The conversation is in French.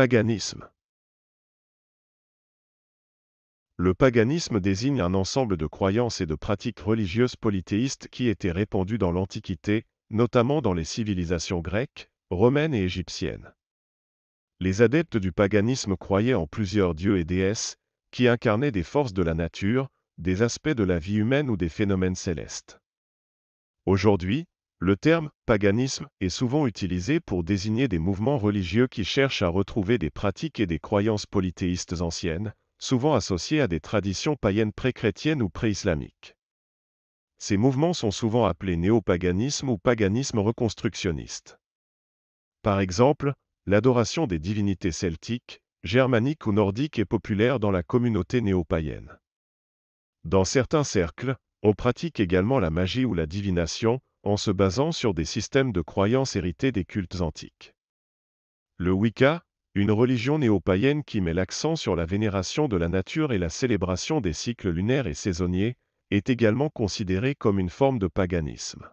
Paganisme Le paganisme désigne un ensemble de croyances et de pratiques religieuses polythéistes qui étaient répandues dans l'Antiquité, notamment dans les civilisations grecques, romaines et égyptiennes. Les adeptes du paganisme croyaient en plusieurs dieux et déesses, qui incarnaient des forces de la nature, des aspects de la vie humaine ou des phénomènes célestes. Aujourd'hui, le terme paganisme est souvent utilisé pour désigner des mouvements religieux qui cherchent à retrouver des pratiques et des croyances polythéistes anciennes, souvent associées à des traditions païennes pré-chrétiennes ou pré-islamiques. Ces mouvements sont souvent appelés néopaganisme ou paganisme reconstructionniste. Par exemple, l'adoration des divinités celtiques, germaniques ou nordiques est populaire dans la communauté néo Dans certains cercles, on pratique également la magie ou la divination, en se basant sur des systèmes de croyances hérités des cultes antiques. Le Wicca, une religion néo-païenne qui met l'accent sur la vénération de la nature et la célébration des cycles lunaires et saisonniers, est également considéré comme une forme de paganisme.